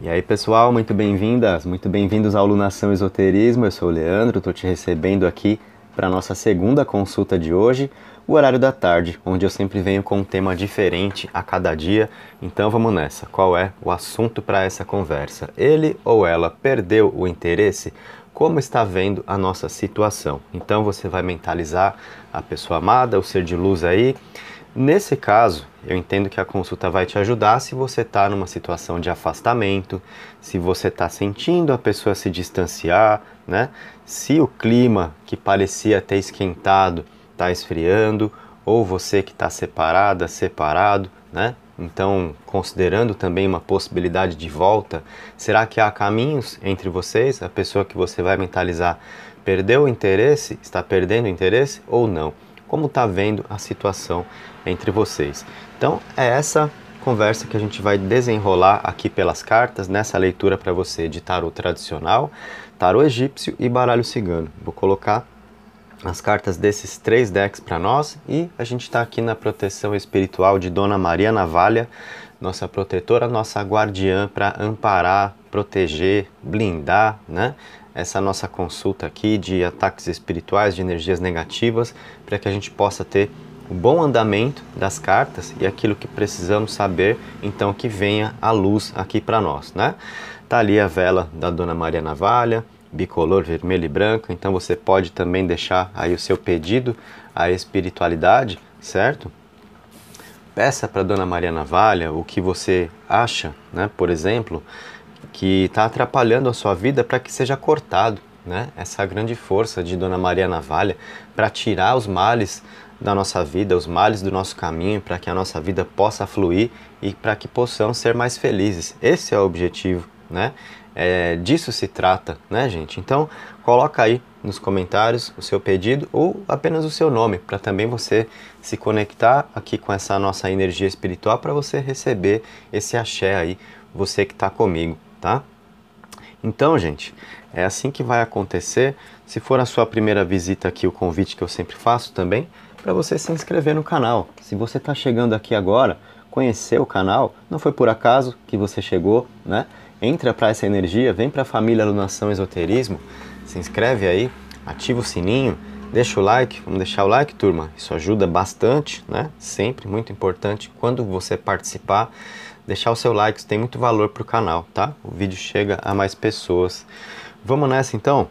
E aí, pessoal, muito bem-vindas, muito bem-vindos ao Lunação Esoterismo. Eu sou o Leandro, estou te recebendo aqui para a nossa segunda consulta de hoje, o horário da tarde, onde eu sempre venho com um tema diferente a cada dia. Então vamos nessa. Qual é o assunto para essa conversa? Ele ou ela perdeu o interesse? Como está vendo a nossa situação? Então você vai mentalizar a pessoa amada, o ser de luz aí, Nesse caso, eu entendo que a consulta vai te ajudar se você está numa situação de afastamento, se você está sentindo a pessoa se distanciar, né? Se o clima que parecia ter esquentado está esfriando, ou você que está separada, separado, né? Então, considerando também uma possibilidade de volta, será que há caminhos entre vocês? A pessoa que você vai mentalizar perdeu o interesse, está perdendo o interesse ou não? como está vendo a situação entre vocês. Então é essa conversa que a gente vai desenrolar aqui pelas cartas nessa leitura para você de tarô tradicional, tarô egípcio e baralho cigano. Vou colocar as cartas desses três decks para nós e a gente está aqui na proteção espiritual de Dona Maria Navalha, nossa protetora, nossa guardiã para amparar, proteger, blindar, né? essa nossa consulta aqui de ataques espirituais, de energias negativas, para que a gente possa ter o bom andamento das cartas e aquilo que precisamos saber, então que venha a luz aqui para nós, né? Tá ali a vela da Dona Maria Navalha, bicolor vermelho e branco, então você pode também deixar aí o seu pedido à espiritualidade, certo? Peça para Dona Maria Navalha o que você acha, né? Por exemplo, que está atrapalhando a sua vida para que seja cortado, né? Essa grande força de Dona Maria Navalha para tirar os males da nossa vida, os males do nosso caminho, para que a nossa vida possa fluir e para que possamos ser mais felizes. Esse é o objetivo, né? É, disso se trata, né, gente? Então, coloca aí nos comentários o seu pedido ou apenas o seu nome, para também você se conectar aqui com essa nossa energia espiritual para você receber esse axé aí, você que está comigo tá? Então, gente, é assim que vai acontecer. Se for a sua primeira visita aqui, o convite que eu sempre faço também, para você se inscrever no canal. Se você está chegando aqui agora, conhecer o canal, não foi por acaso que você chegou, né? Entra para essa energia, vem para a família Alunação Esoterismo, se inscreve aí, ativa o sininho, deixa o like, vamos deixar o like, turma. Isso ajuda bastante, né? Sempre muito importante quando você participar deixar o seu like, isso tem muito valor para o canal, tá? O vídeo chega a mais pessoas. Vamos nessa então?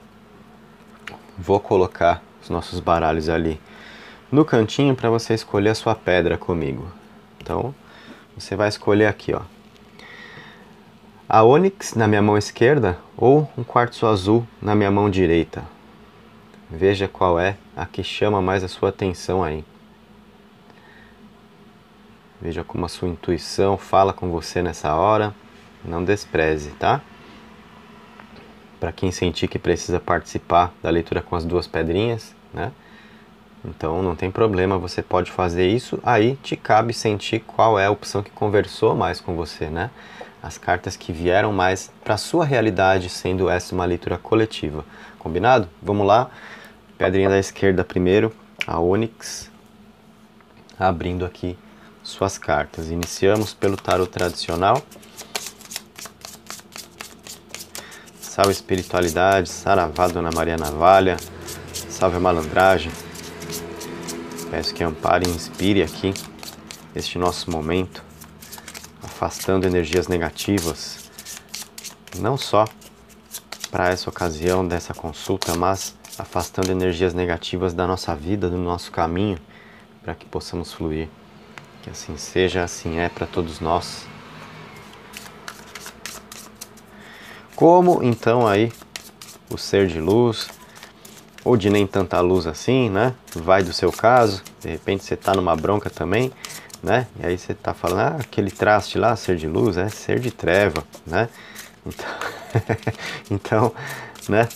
Vou colocar os nossos baralhos ali no cantinho para você escolher a sua pedra comigo. Então, você vai escolher aqui, ó. A ônix na minha mão esquerda ou um quartzo azul na minha mão direita. Veja qual é a que chama mais a sua atenção aí. Veja como a sua intuição fala com você nessa hora. Não despreze, tá? Para quem sentir que precisa participar da leitura com as duas pedrinhas, né? Então não tem problema, você pode fazer isso. Aí te cabe sentir qual é a opção que conversou mais com você, né? As cartas que vieram mais para sua realidade, sendo essa uma leitura coletiva. Combinado? Vamos lá. Pedrinha da esquerda primeiro, a Onyx, abrindo aqui suas cartas. Iniciamos pelo tarot tradicional. Salve espiritualidade, saravá Dona Maria Navalha, salve a malandragem. Peço que ampare e inspire aqui este nosso momento, afastando energias negativas, não só para essa ocasião dessa consulta, mas afastando energias negativas da nossa vida, do nosso caminho, para que possamos fluir. Que assim seja, assim é para todos nós. Como então aí o ser de luz, ou de nem tanta luz assim, né? Vai do seu caso, de repente você tá numa bronca também, né? E aí você tá falando, ah, aquele traste lá, ser de luz, é ser de treva, né? Então, então né?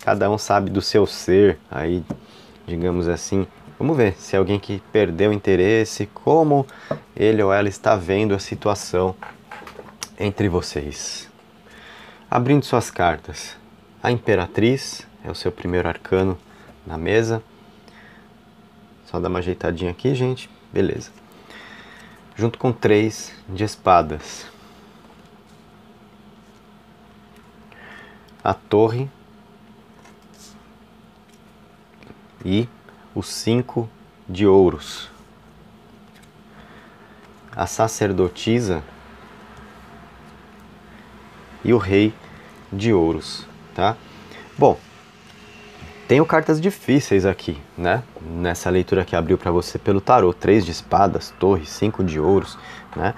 Cada um sabe do seu ser aí, digamos assim, Vamos ver se é alguém que perdeu interesse, como ele ou ela está vendo a situação entre vocês. Abrindo suas cartas, a Imperatriz é o seu primeiro arcano na mesa. Só dá uma ajeitadinha aqui, gente. Beleza. Junto com três de espadas. A torre. E os cinco de ouros. A sacerdotisa e o rei de ouros, tá? Bom, tenho cartas difíceis aqui, né? Nessa leitura que abriu para você pelo tarô, três de espadas, torre, cinco de ouros, né?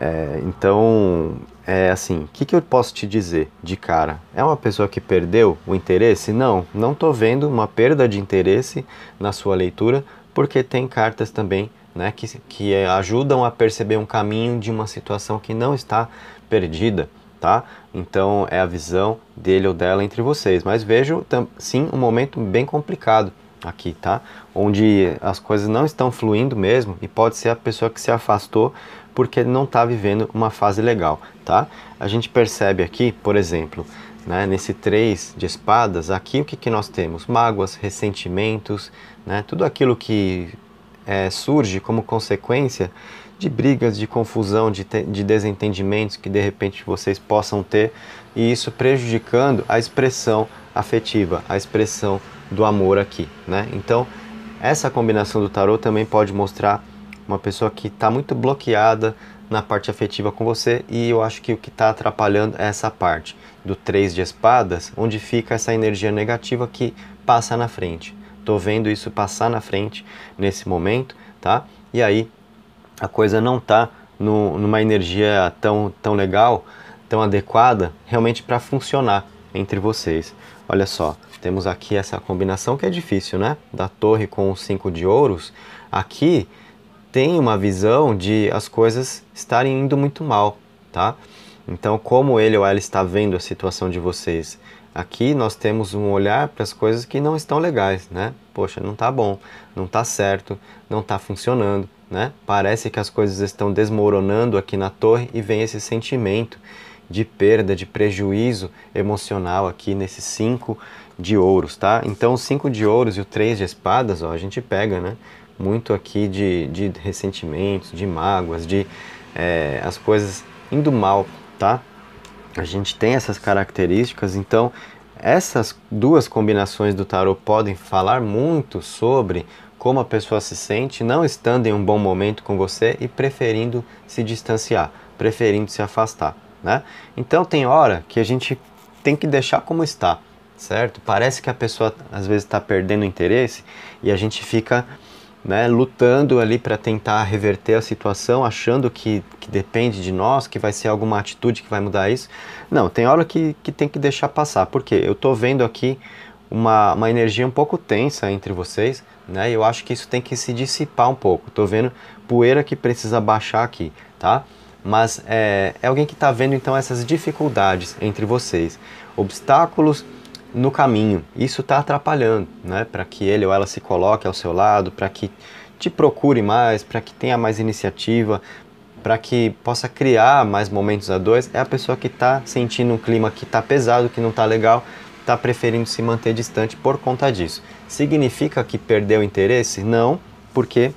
É, então é assim, o que, que eu posso te dizer de cara? É uma pessoa que perdeu o interesse? Não, não estou vendo uma perda de interesse na sua leitura, porque tem cartas também né, que, que é, ajudam a perceber um caminho de uma situação que não está perdida. Tá? Então é a visão dele ou dela entre vocês. Mas vejo sim um momento bem complicado aqui, tá? Onde as coisas não estão fluindo mesmo e pode ser a pessoa que se afastou porque não está vivendo uma fase legal, tá? A gente percebe aqui, por exemplo, né, nesse 3 de espadas, aqui o que, que nós temos? Mágoas, ressentimentos, né, tudo aquilo que é, surge como consequência de brigas, de confusão, de, de desentendimentos que de repente vocês possam ter e isso prejudicando a expressão afetiva, a expressão do amor aqui, né? Então, essa combinação do tarot também pode mostrar uma pessoa que está muito bloqueada na parte afetiva com você e eu acho que o que está atrapalhando é essa parte do 3 de espadas, onde fica essa energia negativa que passa na frente. Estou vendo isso passar na frente nesse momento, tá? E aí a coisa não está numa energia tão, tão legal, tão adequada, realmente para funcionar entre vocês. Olha só, temos aqui essa combinação que é difícil, né? Da torre com o 5 de ouros. Aqui tem uma visão de as coisas estarem indo muito mal, tá? Então, como ele ou ela está vendo a situação de vocês? Aqui nós temos um olhar para as coisas que não estão legais, né? Poxa, não tá bom, não tá certo, não tá funcionando, né? Parece que as coisas estão desmoronando aqui na torre e vem esse sentimento de perda, de prejuízo emocional aqui nesse 5 de ouros, tá? Então, o 5 de ouros e o 3 de espadas, ó, a gente pega, né? muito aqui de, de ressentimentos, de mágoas, de é, as coisas indo mal, tá? A gente tem essas características, então essas duas combinações do tarot podem falar muito sobre como a pessoa se sente não estando em um bom momento com você e preferindo se distanciar, preferindo se afastar, né? Então tem hora que a gente tem que deixar como está, certo? Parece que a pessoa às vezes está perdendo interesse e a gente fica né, lutando ali para tentar reverter a situação, achando que, que depende de nós, que vai ser alguma atitude que vai mudar isso. Não, tem hora que, que tem que deixar passar, porque eu estou vendo aqui uma, uma energia um pouco tensa entre vocês, né, eu acho que isso tem que se dissipar um pouco. Estou vendo poeira que precisa baixar aqui, tá? Mas é, é alguém que está vendo então essas dificuldades entre vocês, obstáculos no caminho. Isso está atrapalhando, né? Para que ele ou ela se coloque ao seu lado, para que te procure mais, para que tenha mais iniciativa, para que possa criar mais momentos a dois, é a pessoa que está sentindo um clima que está pesado, que não está legal, está preferindo se manter distante por conta disso. Significa que perdeu interesse? Não, porque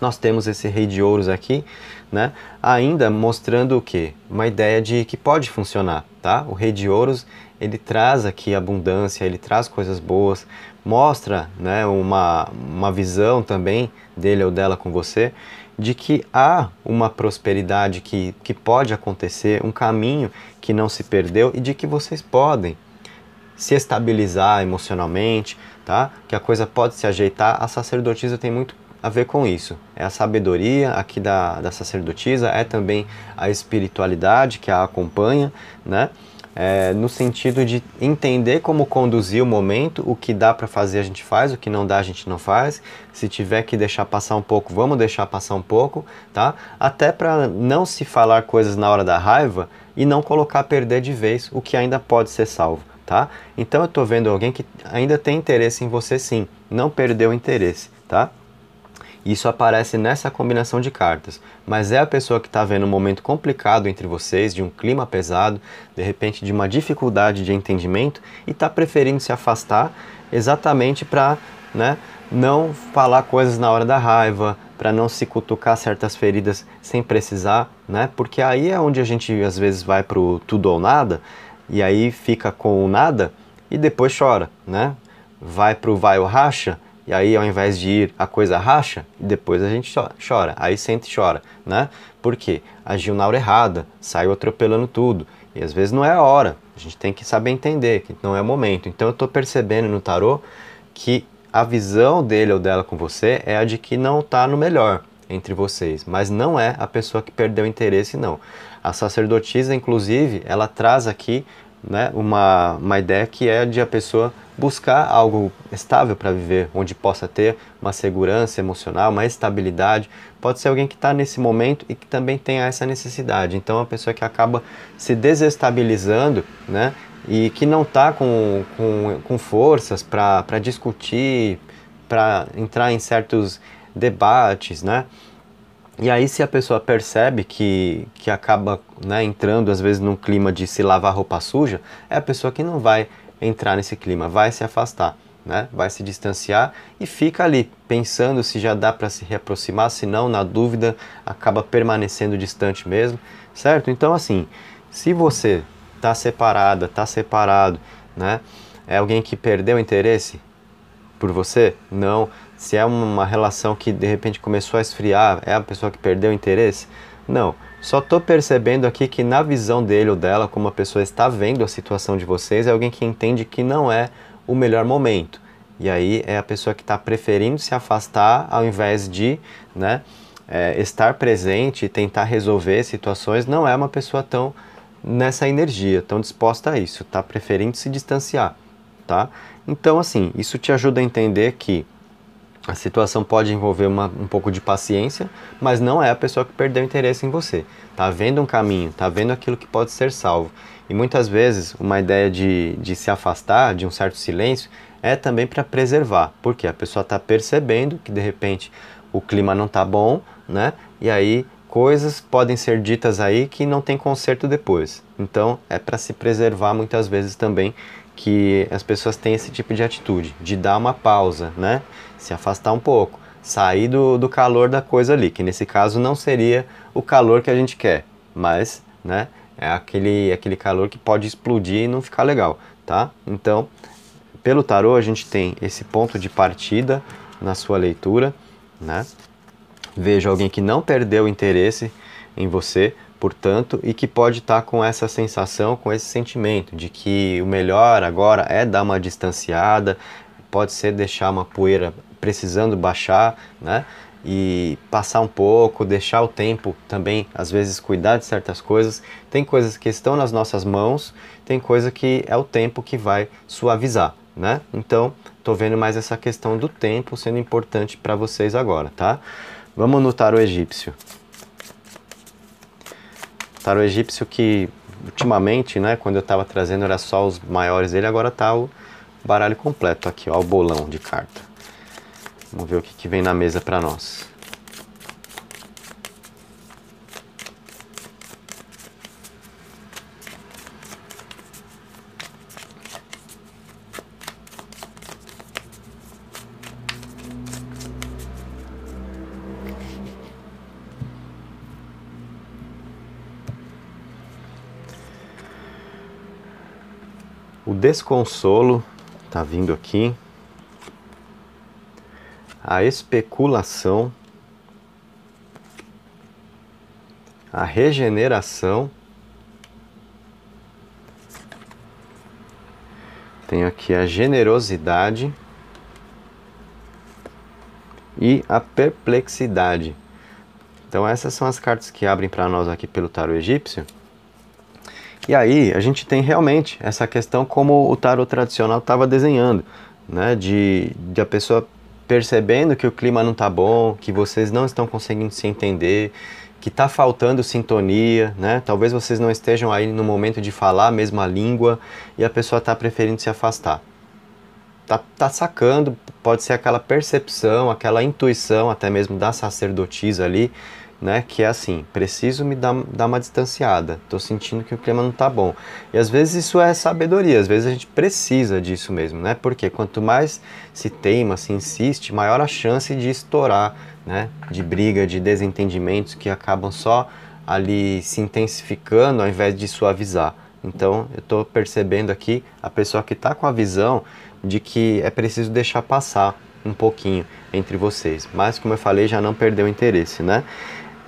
nós temos esse rei de ouros aqui, né? Ainda mostrando o que? Uma ideia de que pode funcionar, tá? O rei de ouros ele traz aqui abundância, ele traz coisas boas, mostra né, uma, uma visão também dele ou dela com você de que há uma prosperidade que, que pode acontecer, um caminho que não se perdeu e de que vocês podem se estabilizar emocionalmente, tá? Que a coisa pode se ajeitar. A sacerdotisa tem muito a ver com isso. É a sabedoria aqui da, da sacerdotisa, é também a espiritualidade que a acompanha, né? é, no sentido de entender como conduzir o momento, o que dá para fazer a gente faz, o que não dá a gente não faz. Se tiver que deixar passar um pouco, vamos deixar passar um pouco, tá? Até para não se falar coisas na hora da raiva e não colocar a perder de vez o que ainda pode ser salvo, tá? Então eu estou vendo alguém que ainda tem interesse em você sim, não perdeu o interesse, tá? Isso aparece nessa combinação de cartas, mas é a pessoa que está vendo um momento complicado entre vocês, de um clima pesado, de repente de uma dificuldade de entendimento e está preferindo se afastar exatamente para né, não falar coisas na hora da raiva, para não se cutucar certas feridas sem precisar, né? Porque aí é onde a gente às vezes vai pro tudo ou nada e aí fica com o nada e depois chora, né? Vai pro vai ou racha e aí, ao invés de ir, a coisa racha, e depois a gente chora. Aí sente e chora, né? Por quê? Agiu na hora errada, saiu atropelando tudo. E às vezes não é a hora. A gente tem que saber entender que não é o momento. Então eu estou percebendo no tarô que a visão dele ou dela com você é a de que não está no melhor entre vocês, mas não é a pessoa que perdeu o interesse, não. A sacerdotisa, inclusive, ela traz aqui né, uma, uma ideia que é de a pessoa buscar algo estável para viver, onde possa ter uma segurança emocional, uma estabilidade. Pode ser alguém que está nesse momento e que também tenha essa necessidade. Então, é a pessoa que acaba se desestabilizando, né, e que não está com, com, com forças para discutir, para entrar em certos debates, né? E aí, se a pessoa percebe que, que acaba né, entrando, às vezes, num clima de se lavar roupa suja, é a pessoa que não vai entrar nesse clima, vai se afastar, né, vai se distanciar e fica ali pensando se já dá para se reaproximar, se não, na dúvida, acaba permanecendo distante mesmo, certo? Então, assim, se você está separada, está separado, né, é alguém que perdeu o interesse, por você? Não. Se é uma relação que de repente começou a esfriar, é a pessoa que perdeu o interesse? Não. Só estou percebendo aqui que na visão dele ou dela, como a pessoa está vendo a situação de vocês, é alguém que entende que não é o melhor momento. E aí é a pessoa que está preferindo se afastar ao invés de né, é, estar presente e tentar resolver situações. Não é uma pessoa tão nessa energia, tão disposta a isso, está preferindo se distanciar tá? Então, assim, isso te ajuda a entender que a situação pode envolver uma, um pouco de paciência, mas não é a pessoa que perdeu interesse em você. Tá vendo um caminho, tá vendo aquilo que pode ser salvo. E muitas vezes uma ideia de, de se afastar, de um certo silêncio, é também para preservar, porque a pessoa está percebendo que de repente o clima não está bom, né? E aí coisas podem ser ditas aí que não tem conserto depois. Então é para se preservar muitas vezes também que as pessoas têm esse tipo de atitude, de dar uma pausa, né? Se afastar um pouco, sair do, do calor da coisa ali, que nesse caso não seria o calor que a gente quer, mas, né? É aquele, aquele calor que pode explodir e não ficar legal, tá? Então, pelo tarô a gente tem esse ponto de partida na sua leitura, né? Veja alguém que não perdeu interesse em você, portanto, e que pode estar tá com essa sensação, com esse sentimento de que o melhor agora é dar uma distanciada, pode ser deixar uma poeira precisando baixar, né? E passar um pouco, deixar o tempo também, às vezes, cuidar de certas coisas. Tem coisas que estão nas nossas mãos, tem coisa que é o tempo que vai suavizar, né? Então, tô vendo mais essa questão do tempo sendo importante para vocês agora, tá? Vamos notar o egípcio tarô egípcio que ultimamente, né, quando eu estava trazendo era só os maiores dele, agora tá o baralho completo aqui, ó, o bolão de carta. Vamos ver o que, que vem na mesa para nós. desconsolo está vindo aqui, a especulação, a regeneração. Tenho aqui a generosidade e a perplexidade. Então essas são as cartas que abrem para nós aqui pelo tarot egípcio. E aí a gente tem realmente essa questão como o tarot tradicional estava desenhando, né? De, de a pessoa percebendo que o clima não está bom, que vocês não estão conseguindo se entender, que está faltando sintonia, né? Talvez vocês não estejam aí no momento de falar a mesma língua e a pessoa está preferindo se afastar. Tá, tá sacando, pode ser aquela percepção, aquela intuição até mesmo da sacerdotisa ali, né? Que é assim, preciso me dar, dar uma distanciada, estou sentindo que o clima não está bom. E às vezes isso é sabedoria, às vezes a gente precisa disso mesmo, né? Porque quanto mais se teima, se insiste, maior a chance de estourar, né? De briga, de desentendimentos que acabam só ali se intensificando ao invés de suavizar. Então, eu estou percebendo aqui a pessoa que está com a visão de que é preciso deixar passar um pouquinho entre vocês. Mas, como eu falei, já não perdeu o interesse, né?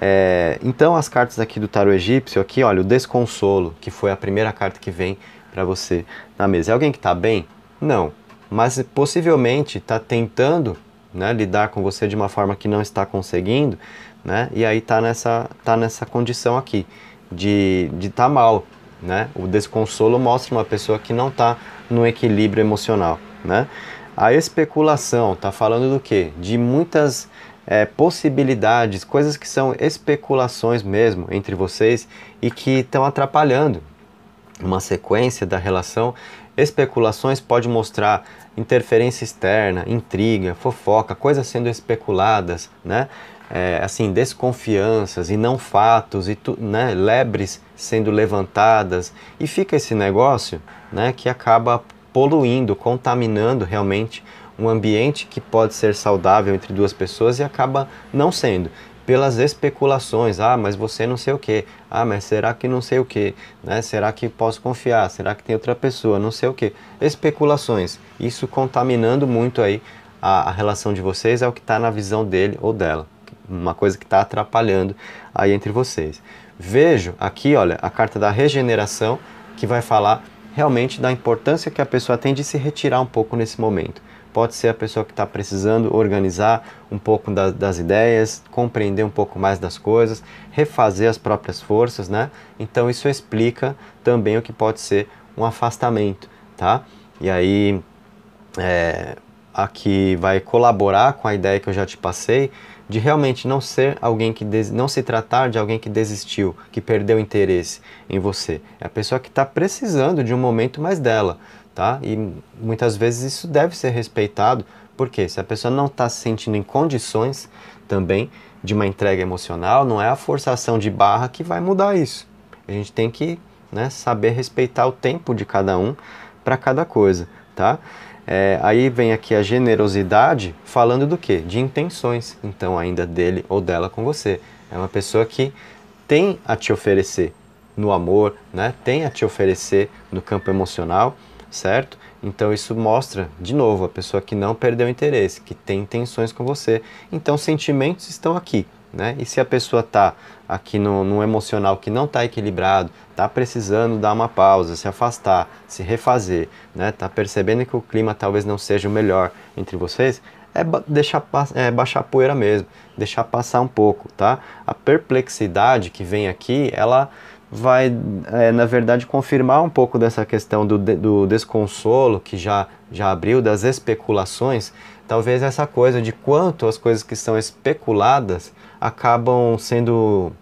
É, então as cartas aqui do tarot egípcio, aqui, olha, o desconsolo, que foi a primeira carta que vem para você na mesa. É alguém que está bem? Não, mas possivelmente está tentando né, lidar com você de uma forma que não está conseguindo, né? E aí está nessa tá nessa condição aqui de de estar tá mal, né? O desconsolo mostra uma pessoa que não está no equilíbrio emocional, né? A especulação está falando do quê? De muitas é, possibilidades, coisas que são especulações mesmo entre vocês e que estão atrapalhando uma sequência da relação. Especulações pode mostrar interferência externa, intriga, fofoca, coisas sendo especuladas, né? É, assim, desconfianças e não fatos, e tu, né, lebres sendo levantadas, e fica esse negócio né, que acaba poluindo, contaminando realmente um ambiente que pode ser saudável entre duas pessoas e acaba não sendo pelas especulações, ah, mas você não sei o que, ah, mas será que não sei o que, né? Será que posso confiar? Será que tem outra pessoa? Não sei o que. Especulações, isso contaminando muito aí a, a relação de vocês é o que está na visão dele ou dela, uma coisa que está atrapalhando aí entre vocês. Vejo aqui, olha, a carta da regeneração que vai falar realmente da importância que a pessoa tem de se retirar um pouco nesse momento pode ser a pessoa que está precisando organizar um pouco da, das ideias, compreender um pouco mais das coisas, refazer as próprias forças, né? Então isso explica também o que pode ser um afastamento, tá? E aí é, aqui vai colaborar com a ideia que eu já te passei de realmente não ser alguém que des... não se tratar de alguém que desistiu, que perdeu interesse em você. É a pessoa que está precisando de um momento mais dela tá? E muitas vezes isso deve ser respeitado, porque se a pessoa não está se sentindo em condições também de uma entrega emocional, não é a forçação de barra que vai mudar isso. A gente tem que né, saber respeitar o tempo de cada um para cada coisa, tá? É, aí vem aqui a generosidade, falando do quê? De intenções, então, ainda dele ou dela com você. É uma pessoa que tem a te oferecer no amor, né? tem a te oferecer no campo emocional certo? Então isso mostra, de novo, a pessoa que não perdeu interesse, que tem intenções com você. Então sentimentos estão aqui, né? E se a pessoa está aqui no, no, emocional que não está equilibrado, está precisando dar uma pausa, se afastar, se refazer, né? Está percebendo que o clima talvez não seja o melhor entre vocês, é deixar é, baixar a poeira mesmo, deixar passar um pouco, tá? A perplexidade que vem aqui, ela vai, é, na verdade, confirmar um pouco dessa questão do, do desconsolo que já, já abriu, das especulações. Talvez essa coisa de quanto as coisas que são especuladas acabam sendo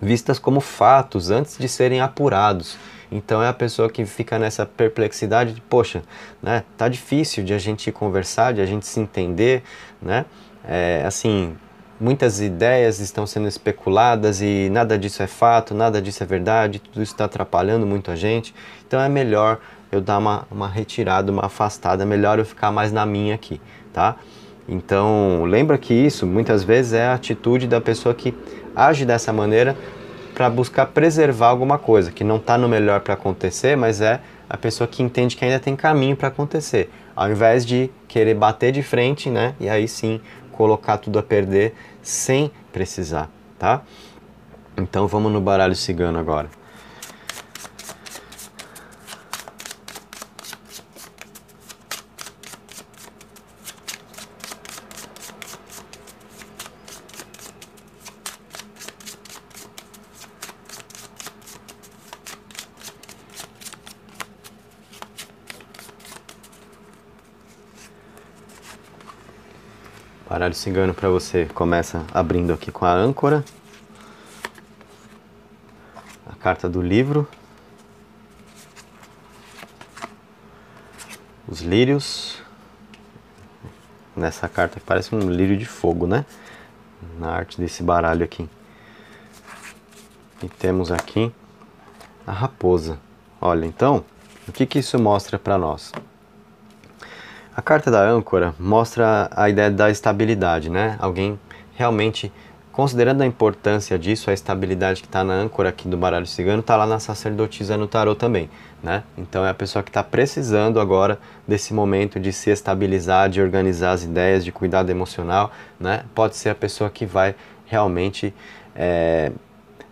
vistas como fatos antes de serem apurados. Então é a pessoa que fica nessa perplexidade de, poxa, né, tá difícil de a gente conversar, de a gente se entender, né? É, assim, muitas ideias estão sendo especuladas e nada disso é fato, nada disso é verdade, tudo isso está atrapalhando muito a gente. Então é melhor eu dar uma, uma retirada, uma afastada, é melhor eu ficar mais na minha aqui, tá? Então lembra que isso muitas vezes é a atitude da pessoa que age dessa maneira para buscar preservar alguma coisa que não está no melhor para acontecer, mas é a pessoa que entende que ainda tem caminho para acontecer, ao invés de querer bater de frente, né? E aí sim colocar tudo a perder sem precisar, tá? Então vamos no baralho cigano agora. Baralho cigano para você começa abrindo aqui com a âncora, a carta do livro, os lírios, nessa carta que parece um lírio de fogo, né? Na arte desse baralho aqui. E temos aqui a raposa. Olha, então, o que, que isso mostra para nós? A carta da âncora mostra a ideia da estabilidade, né? Alguém realmente considerando a importância disso, a estabilidade que está na âncora aqui do baralho cigano está lá na sacerdotisa no tarot também, né? Então é a pessoa que está precisando agora desse momento de se estabilizar, de organizar as ideias, de cuidado emocional, né? Pode ser a pessoa que vai realmente é,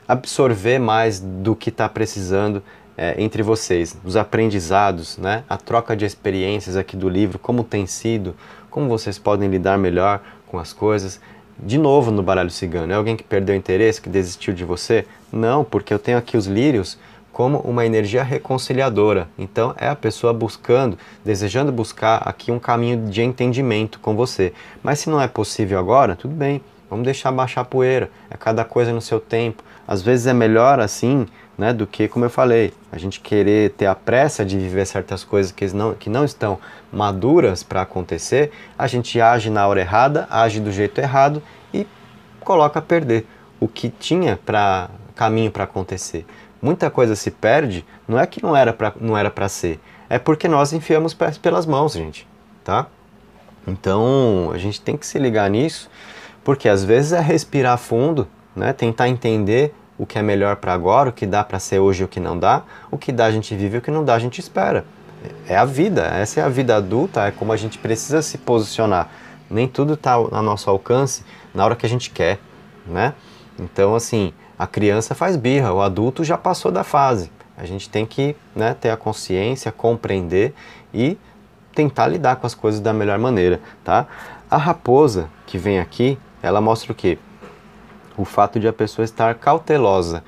absorver mais do que está precisando é, entre vocês, os aprendizados, né? a troca de experiências aqui do livro, como tem sido, como vocês podem lidar melhor com as coisas. De novo no baralho cigano, é alguém que perdeu interesse, que desistiu de você? Não, porque eu tenho aqui os lírios como uma energia reconciliadora. Então é a pessoa buscando, desejando buscar aqui um caminho de entendimento com você. Mas se não é possível agora, tudo bem, vamos deixar baixar a poeira. É cada coisa no seu tempo. Às vezes é melhor assim né, do que, como eu falei, a gente querer ter a pressa de viver certas coisas que não, que não estão maduras para acontecer, a gente age na hora errada, age do jeito errado e coloca a perder o que tinha para caminho para acontecer. Muita coisa se perde, não é que não era para não era para ser, é porque nós enfiamos pelas mãos, gente, tá? Então, a gente tem que se ligar nisso, porque às vezes é respirar fundo, né, tentar entender o que é melhor para agora, o que dá para ser hoje e o que não dá, o que dá a gente vive e o que não dá a gente espera. É a vida, essa é a vida adulta, é como a gente precisa se posicionar. Nem tudo está a nosso alcance na hora que a gente quer, né? Então, assim, a criança faz birra, o adulto já passou da fase. A gente tem que né, ter a consciência, compreender e tentar lidar com as coisas da melhor maneira, tá? A raposa que vem aqui, ela mostra o quê? o fato de a pessoa estar cautelosa,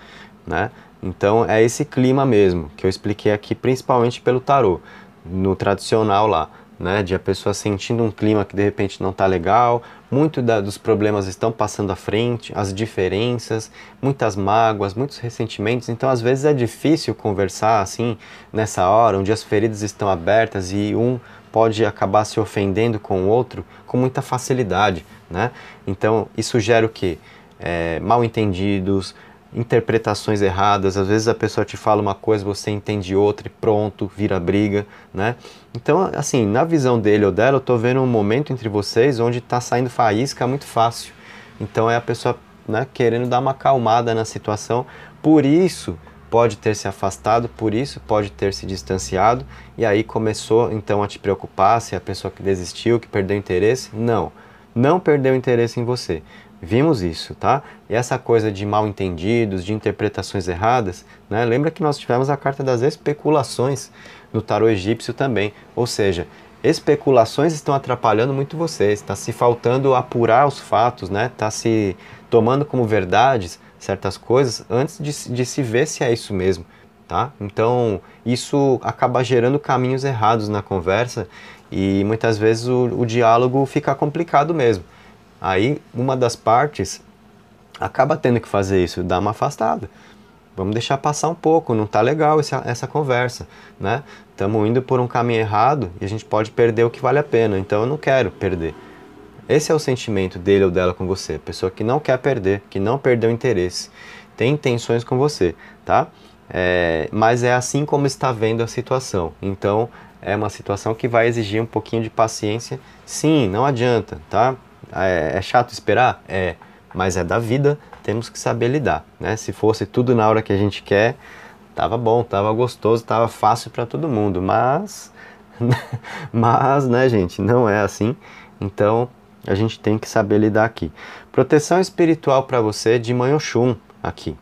né? Então é esse clima mesmo que eu expliquei aqui, principalmente pelo tarô, no tradicional lá, né? De a pessoa sentindo um clima que de repente não está legal, muito da, dos problemas estão passando à frente, as diferenças, muitas mágoas, muitos ressentimentos. Então às vezes é difícil conversar assim nessa hora, onde as feridas estão abertas e um pode acabar se ofendendo com o outro com muita facilidade, né? Então isso gera o quê? é, mal entendidos, interpretações erradas. Às vezes a pessoa te fala uma coisa, você entende outra e pronto, vira briga, né? Então, assim, na visão dele ou dela, eu tô vendo um momento entre vocês onde está saindo faísca muito fácil. Então é a pessoa né, querendo dar uma acalmada na situação. Por isso pode ter se afastado, por isso pode ter se distanciado. E aí começou então a te preocupar se é a pessoa que desistiu, que perdeu interesse. Não, não perdeu interesse em você Vimos isso, tá? E essa coisa de mal entendidos, de interpretações erradas, né? lembra que nós tivemos a carta das especulações no tarô egípcio também. Ou seja, especulações estão atrapalhando muito vocês, está se faltando apurar os fatos, né? Está se tomando como verdades certas coisas antes de, de se ver se é isso mesmo, tá? Então, isso acaba gerando caminhos errados na conversa e muitas vezes o, o diálogo fica complicado mesmo. Aí uma das partes acaba tendo que fazer isso, dar uma afastada. Vamos deixar passar um pouco, não está legal essa, essa conversa, né? Estamos indo por um caminho errado e a gente pode perder o que vale a pena, então eu não quero perder. Esse é o sentimento dele ou dela com você, pessoa que não quer perder, que não perdeu interesse, tem intenções com você, tá? É, mas é assim como está vendo a situação. Então é uma situação que vai exigir um pouquinho de paciência. Sim, não adianta, tá? Ah, é, é chato esperar? É, mas é da vida, temos que saber lidar, né? Se fosse tudo na hora que a gente quer, tava bom, tava gostoso, tava fácil para todo mundo, mas mas, né, gente, não é assim. Então, a gente tem que saber lidar aqui. Proteção espiritual para você é de Manhoshun aqui.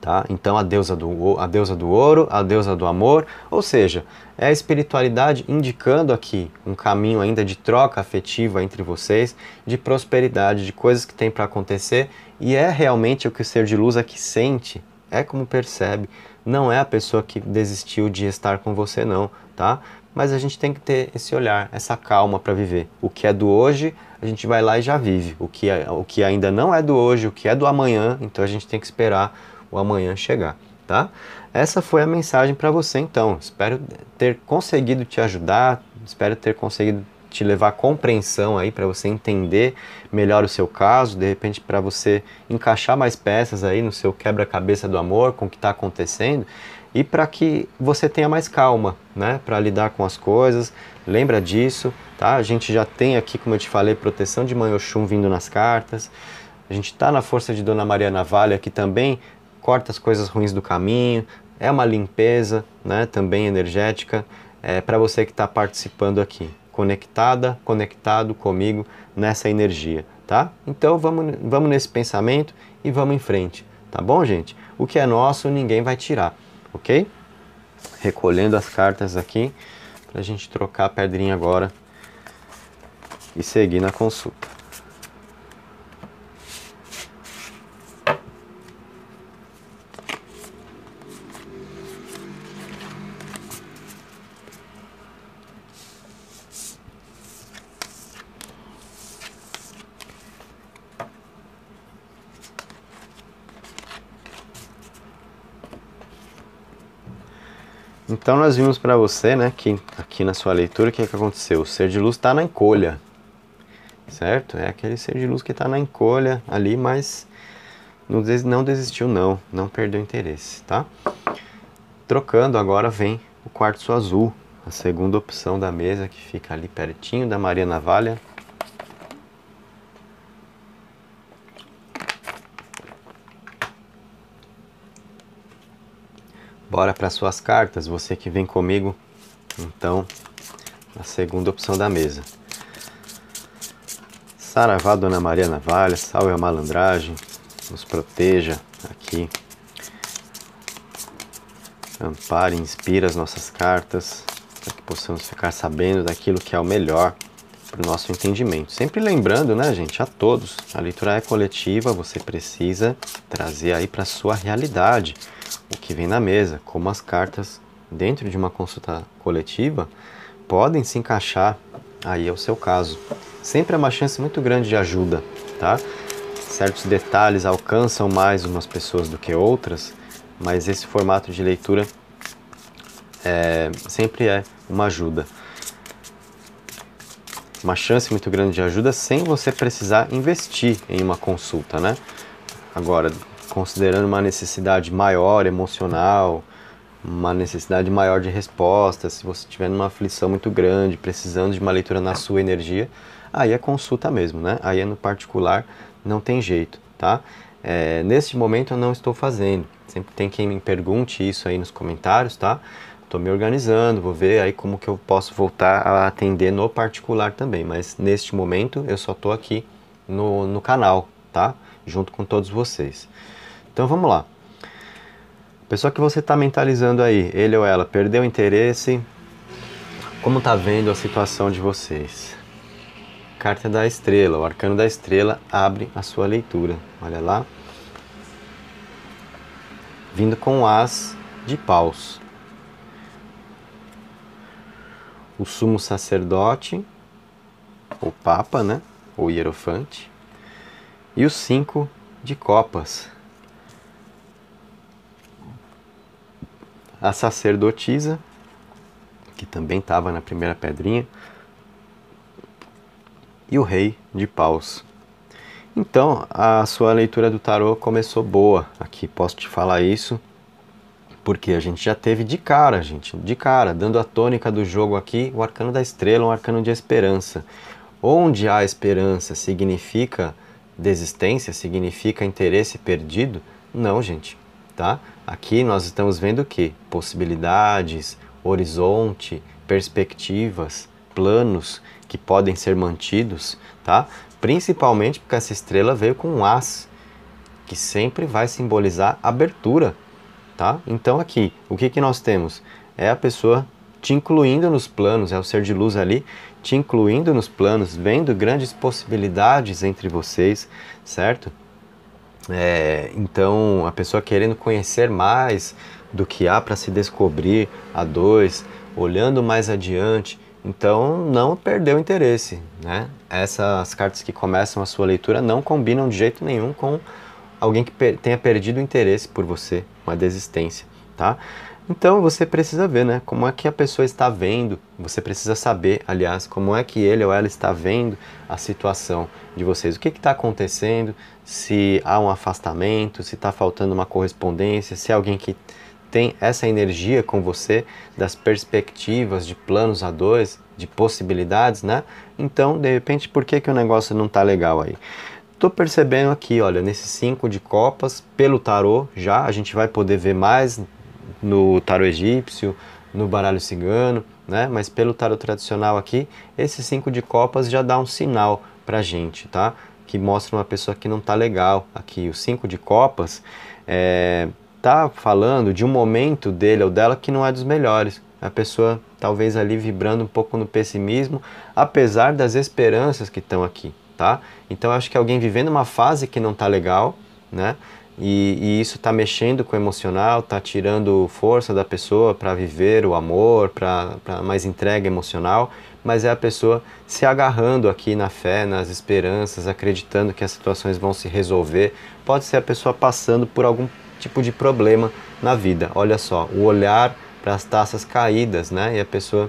Tá? Então a deusa, do, a deusa do ouro, a deusa do amor, ou seja, é a espiritualidade indicando aqui um caminho ainda de troca afetiva entre vocês, de prosperidade, de coisas que tem para acontecer, e é realmente o que o ser de luz aqui sente, é como percebe, não é a pessoa que desistiu de estar com você não, tá? Mas a gente tem que ter esse olhar, essa calma para viver. O que é do hoje, a gente vai lá e já vive. O que, é, o que ainda não é do hoje, o que é do amanhã, então a gente tem que esperar o amanhã chegar, tá? Essa foi a mensagem para você então. Espero ter conseguido te ajudar, espero ter conseguido te levar compreensão aí para você entender melhor o seu caso, de repente para você encaixar mais peças aí no seu quebra-cabeça do amor com o que está acontecendo e para que você tenha mais calma, né, para lidar com as coisas. Lembra disso, tá? A gente já tem aqui, como eu te falei, proteção de Mãe Oxum vindo nas cartas. A gente está na força de Dona Maria Navalha, que também corta as coisas ruins do caminho, é uma limpeza né, também energética é, para você que está participando aqui, conectada, conectado comigo nessa energia, tá? Então vamos, vamos nesse pensamento e vamos em frente, tá bom, gente? O que é nosso ninguém vai tirar, ok? Recolhendo as cartas aqui para a gente trocar a pedrinha agora e seguir na consulta. Então nós vimos para você, né, que aqui na sua leitura, o que, é que aconteceu? O ser de luz está na encolha, certo? É aquele ser de luz que está na encolha ali, mas não desistiu não, não perdeu interesse, tá? Trocando agora vem o quartzo azul, a segunda opção da mesa que fica ali pertinho da Maria Navalha, Bora para suas cartas, você que vem comigo. Então, a segunda opção da mesa. Saravá, Dona Maria Navalha, salve a malandragem, nos proteja aqui. Ampare, inspira as nossas cartas, para que possamos ficar sabendo daquilo que é o melhor para o nosso entendimento. Sempre lembrando, né, gente, a todos, a leitura é coletiva, você precisa trazer aí para sua realidade o que vem na mesa, como as cartas dentro de uma consulta coletiva, podem se encaixar aí ao seu caso. Sempre é uma chance muito grande de ajuda, tá? Certos detalhes alcançam mais umas pessoas do que outras, mas esse formato de leitura é, sempre é uma ajuda. Uma chance muito grande de ajuda sem você precisar investir em uma consulta, né? Agora, considerando uma necessidade maior emocional, uma necessidade maior de resposta, se você estiver numa aflição muito grande, precisando de uma leitura na sua energia, aí é consulta mesmo, né? Aí é no particular, não tem jeito, tá? É, neste momento eu não estou fazendo. Sempre tem quem me pergunte isso aí nos comentários, tá? Estou me organizando, vou ver aí como que eu posso voltar a atender no particular também, mas neste momento eu só estou aqui no, no canal, tá? Junto com todos vocês. Então vamos lá. Pessoal pessoa que você está mentalizando aí, ele ou ela, perdeu o interesse, como está vendo a situação de vocês? Carta da Estrela, o arcano da Estrela abre a sua leitura. Olha lá. Vindo com o As de Paus. O sumo sacerdote, o Papa, né? Ou Hierofante. E os cinco de Copas. a sacerdotisa, que também estava na primeira pedrinha, e o rei de paus. Então, a sua leitura do tarô começou boa. Aqui posso te falar isso, porque a gente já teve de cara, gente, de cara, dando a tônica do jogo aqui, o arcano da estrela, um arcano de esperança. Onde a esperança significa desistência, significa interesse perdido? Não, gente, tá? Aqui nós estamos vendo o que possibilidades, horizonte, perspectivas, planos que podem ser mantidos, tá? Principalmente porque essa estrela veio com um as, que sempre vai simbolizar abertura, tá? Então aqui, o que, que nós temos? É a pessoa te incluindo nos planos, é o ser de luz ali, te incluindo nos planos, vendo grandes possibilidades entre vocês, certo? É, então, a pessoa querendo conhecer mais do que há para se descobrir a dois, olhando mais adiante, então não perdeu interesse. Né? Essas cartas que começam a sua leitura não combinam de jeito nenhum com alguém que per tenha perdido interesse por você, uma desistência. Tá? Então você precisa ver, né, como é que a pessoa está vendo, você precisa saber, aliás, como é que ele ou ela está vendo a situação de vocês, o que está acontecendo, se há um afastamento, se está faltando uma correspondência, se é alguém que tem essa energia com você das perspectivas, de planos a dois, de possibilidades, né? Então, de repente, por que, que o negócio não está legal aí? Estou percebendo aqui, olha, nesses cinco de copas, pelo tarô já, a gente vai poder ver mais no tarô egípcio, no baralho cigano, né? Mas pelo tarô tradicional aqui, esse cinco de copas já dá um sinal pra gente, tá? Que mostra uma pessoa que não tá legal aqui. O cinco de copas é, tá falando de um momento dele ou dela que não é dos melhores. A pessoa talvez ali vibrando um pouco no pessimismo, apesar das esperanças que estão aqui, tá? Então acho que alguém vivendo uma fase que não tá legal, né? E, e isso está mexendo com o emocional, está tirando força da pessoa para viver o amor, para mais entrega emocional, mas é a pessoa se agarrando aqui na fé, nas esperanças, acreditando que as situações vão se resolver. Pode ser a pessoa passando por algum tipo de problema na vida. Olha só, o olhar para as taças caídas, né? E a pessoa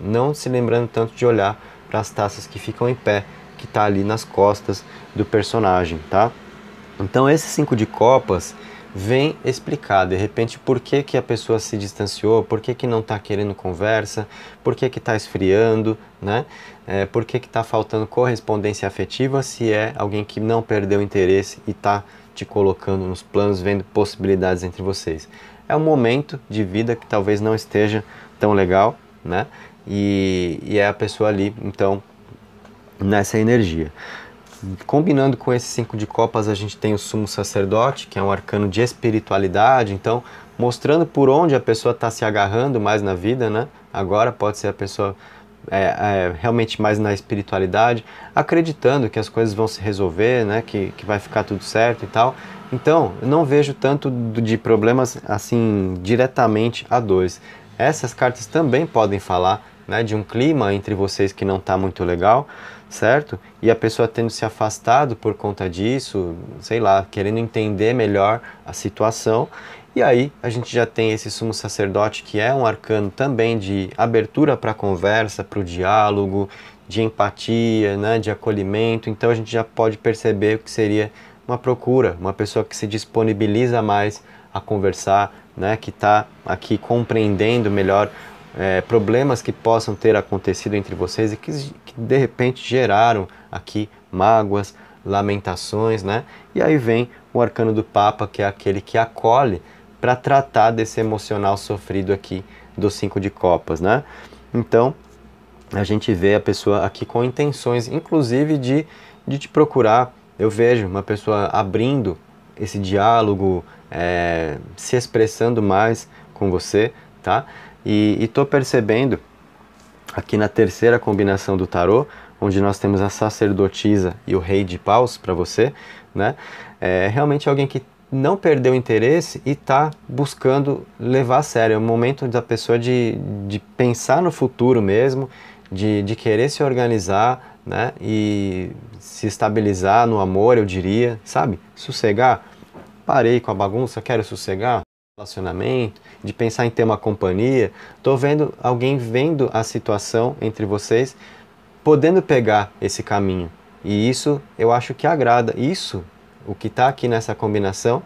não se lembrando tanto de olhar para as taças que ficam em pé, que está ali nas costas do personagem, tá? Então, esses cinco de copas vem explicar de repente por que, que a pessoa se distanciou, por que, que não está querendo conversa, por que está esfriando, né? É, por que está faltando correspondência afetiva se é alguém que não perdeu interesse e está te colocando nos planos, vendo possibilidades entre vocês. É um momento de vida que talvez não esteja tão legal, né? E, e é a pessoa ali, então, nessa energia combinando com esse cinco de copas, a gente tem o sumo sacerdote, que é um arcano de espiritualidade, então mostrando por onde a pessoa está se agarrando mais na vida, né? Agora pode ser a pessoa é, é, realmente mais na espiritualidade, acreditando que as coisas vão se resolver, né? Que, que vai ficar tudo certo e tal. Então, eu não vejo tanto de problemas assim diretamente a dois. Essas cartas também podem falar né, de um clima entre vocês que não está muito legal, certo? E a pessoa tendo se afastado por conta disso, sei lá, querendo entender melhor a situação. E aí a gente já tem esse sumo sacerdote que é um arcano também de abertura para a conversa, para o diálogo, de empatia, né, de acolhimento. Então a gente já pode perceber o que seria uma procura, uma pessoa que se disponibiliza mais a conversar, né, que está aqui compreendendo melhor é, problemas que possam ter acontecido entre vocês e que, que de repente geraram aqui mágoas, lamentações, né? E aí vem o arcano do Papa, que é aquele que acolhe para tratar desse emocional sofrido aqui dos cinco de copas, né? Então, a gente vê a pessoa aqui com intenções, inclusive de, de te procurar. Eu vejo uma pessoa abrindo esse diálogo, é, se expressando mais com você, tá? E estou percebendo aqui na terceira combinação do tarô, onde nós temos a sacerdotisa e o rei de paus para você, né? É realmente alguém que não perdeu interesse e está buscando levar a sério. É o momento da pessoa de, de pensar no futuro mesmo, de, de querer se organizar, né? E se estabilizar no amor, eu diria, sabe? Sossegar. Parei com a bagunça, quero sossegar relacionamento, de pensar em ter uma companhia, estou vendo alguém vendo a situação entre vocês, podendo pegar esse caminho. E isso eu acho que agrada. Isso, o que está aqui nessa combinação,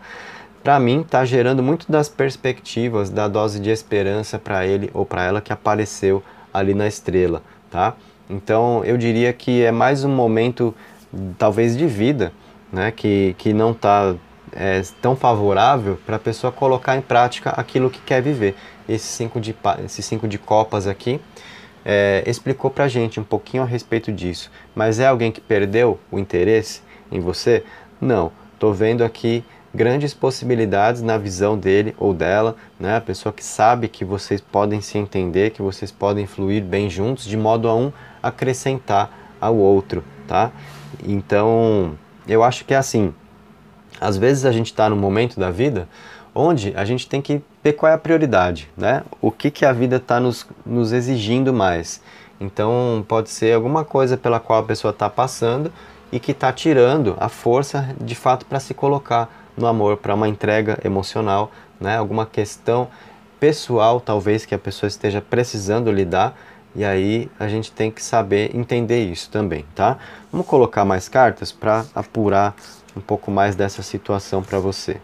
para mim está gerando muito das perspectivas, da dose de esperança para ele ou para ela que apareceu ali na estrela, tá? Então eu diria que é mais um momento talvez de vida, né? Que, que não está é, tão favorável para a pessoa colocar em prática aquilo que quer viver. Esses cinco de, esses cinco de copas aqui é, explicou para a gente um pouquinho a respeito disso. Mas é alguém que perdeu o interesse em você? Não. Estou vendo aqui grandes possibilidades na visão dele ou dela, né? A pessoa que sabe que vocês podem se entender, que vocês podem fluir bem juntos, de modo a um acrescentar ao outro, tá? Então, eu acho que é assim. Às vezes a gente está num momento da vida onde a gente tem que ver qual é a prioridade, né? O que, que a vida está nos, nos exigindo mais. Então pode ser alguma coisa pela qual a pessoa está passando e que está tirando a força de fato para se colocar no amor, para uma entrega emocional, né? Alguma questão pessoal talvez que a pessoa esteja precisando lidar e aí a gente tem que saber entender isso também, tá? Vamos colocar mais cartas para apurar um pouco mais dessa situação para você.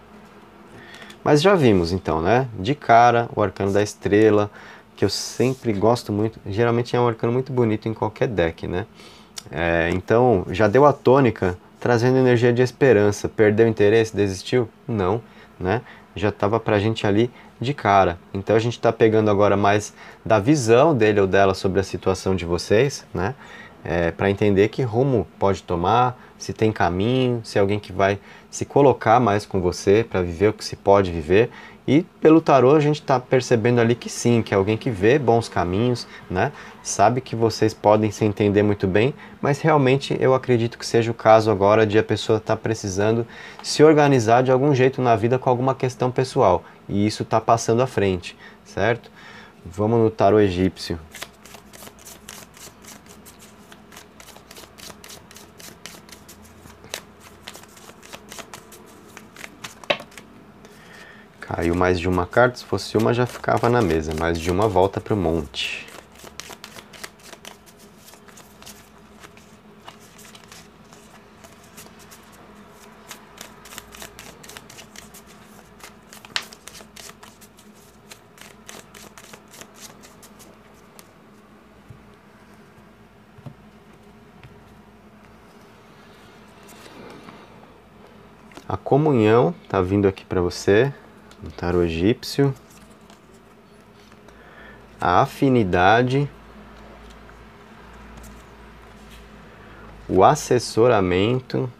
Mas já vimos então, né? De cara, o arcano da estrela, que eu sempre gosto muito, geralmente é um arcano muito bonito em qualquer deck, né? É, então, já deu a tônica, trazendo energia de esperança. Perdeu interesse? Desistiu? Não, né? Já estava para a gente ali de cara. Então a gente está pegando agora mais da visão dele ou dela sobre a situação de vocês, né? É, para entender que rumo pode tomar, se tem caminho, se é alguém que vai se colocar mais com você para viver o que se pode viver. E pelo tarô a gente está percebendo ali que sim, que é alguém que vê bons caminhos, né? Sabe que vocês podem se entender muito bem, mas realmente eu acredito que seja o caso agora de a pessoa estar tá precisando se organizar de algum jeito na vida com alguma questão pessoal. E isso está passando à frente, certo? Vamos no tarô egípcio. Caiu mais de uma carta, se fosse uma já ficava na mesa, mais de uma volta para o monte. A comunhão está vindo aqui para você, tarô egípcio, a afinidade, o assessoramento,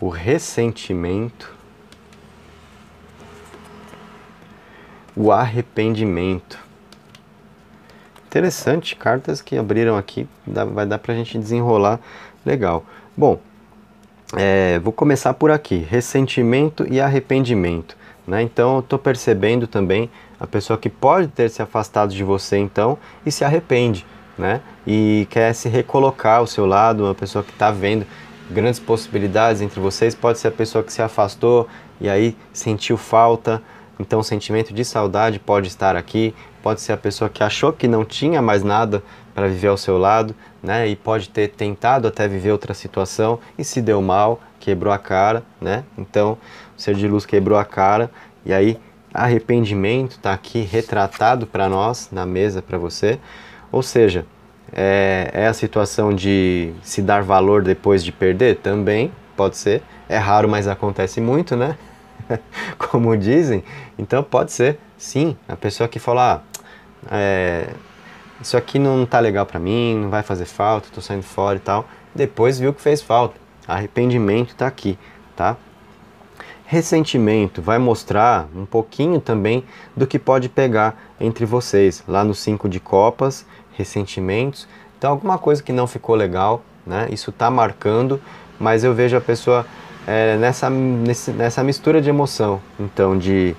o ressentimento, o arrependimento. Interessante, cartas que abriram aqui, vai dar para a gente desenrolar legal. Bom, é, vou começar por aqui: ressentimento e arrependimento. Né? Então, estou percebendo também a pessoa que pode ter se afastado de você, então, e se arrepende, né? E quer se recolocar ao seu lado, uma pessoa que está vendo grandes possibilidades entre vocês, pode ser a pessoa que se afastou e aí sentiu falta, então o sentimento de saudade pode estar aqui, pode ser a pessoa que achou que não tinha mais nada para viver ao seu lado, né? E pode ter tentado até viver outra situação e se deu mal, quebrou a cara, né? Então, o ser de luz quebrou a cara e aí arrependimento está aqui retratado para nós na mesa para você. Ou seja, é, é a situação de se dar valor depois de perder também pode ser. É raro, mas acontece muito, né? Como dizem. Então pode ser, sim. A pessoa que falar ah, é, isso aqui não tá legal para mim, não vai fazer falta, tô saindo fora e tal. Depois viu que fez falta. Arrependimento tá aqui, tá? Ressentimento vai mostrar um pouquinho também do que pode pegar entre vocês, lá no 5 de copas, ressentimentos. Então alguma coisa que não ficou legal, né? Isso tá marcando, mas eu vejo a pessoa é, nessa, nessa mistura de emoção, então de,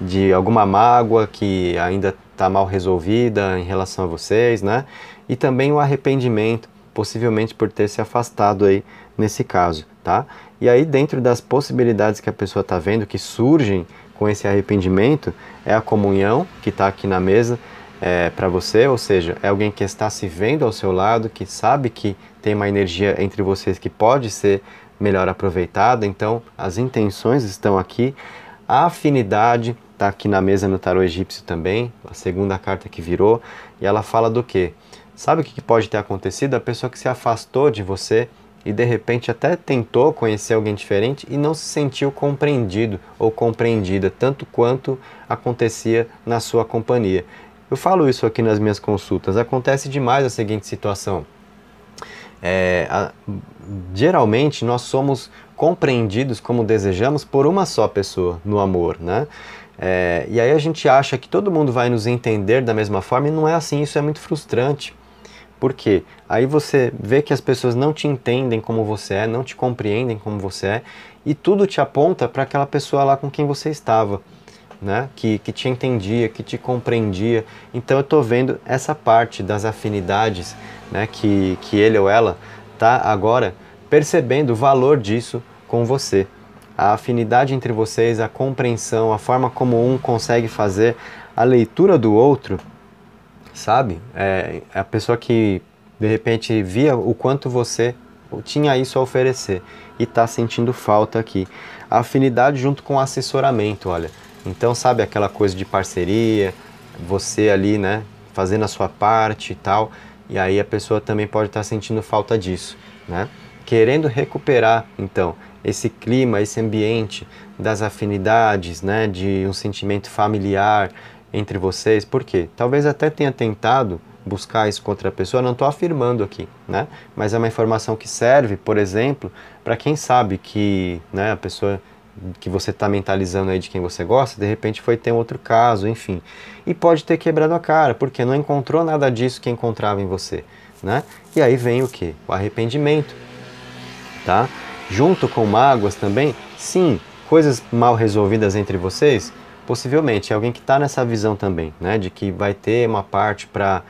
de alguma mágoa que ainda está mal resolvida em relação a vocês, né? E também o arrependimento, possivelmente por ter se afastado aí nesse caso, tá? E aí dentro das possibilidades que a pessoa está vendo que surgem com esse arrependimento é a comunhão que está aqui na mesa é, para você, ou seja, é alguém que está se vendo ao seu lado, que sabe que tem uma energia entre vocês que pode ser melhor aproveitada. Então, as intenções estão aqui, a afinidade está aqui na mesa no tarô egípcio também, a segunda carta que virou, e ela fala do quê? Sabe o que pode ter acontecido? A pessoa que se afastou de você e de repente até tentou conhecer alguém diferente e não se sentiu compreendido ou compreendida tanto quanto acontecia na sua companhia. Eu falo isso aqui nas minhas consultas. Acontece demais a seguinte situação. É, a, geralmente nós somos compreendidos como desejamos por uma só pessoa no amor, né? É, e aí a gente acha que todo mundo vai nos entender da mesma forma e não é assim, isso é muito frustrante. Por quê? Aí você vê que as pessoas não te entendem como você é, não te compreendem como você é, e tudo te aponta para aquela pessoa lá com quem você estava, né? que, que te entendia, que te compreendia. Então eu estou vendo essa parte das afinidades né? que, que ele ou ela está agora percebendo o valor disso com você a afinidade entre vocês, a compreensão, a forma como um consegue fazer a leitura do outro, sabe? É, a pessoa que de repente via o quanto você tinha isso a oferecer e está sentindo falta aqui. A afinidade junto com assessoramento, olha. Então, sabe aquela coisa de parceria, você ali, né, fazendo a sua parte e tal, e aí a pessoa também pode estar tá sentindo falta disso, né? Querendo recuperar, então, esse clima, esse ambiente das afinidades, né, de um sentimento familiar entre vocês, por quê? Talvez até tenha tentado buscar isso com outra pessoa, não estou afirmando aqui, né? Mas é uma informação que serve, por exemplo, para quem sabe que né, a pessoa que você está mentalizando aí de quem você gosta, de repente foi ter um outro caso, enfim. E pode ter quebrado a cara, porque não encontrou nada disso que encontrava em você, né? E aí vem o que? O arrependimento, tá? junto com mágoas também? Sim, coisas mal resolvidas entre vocês? Possivelmente, é alguém que está nessa visão também, né? De que vai ter uma parte para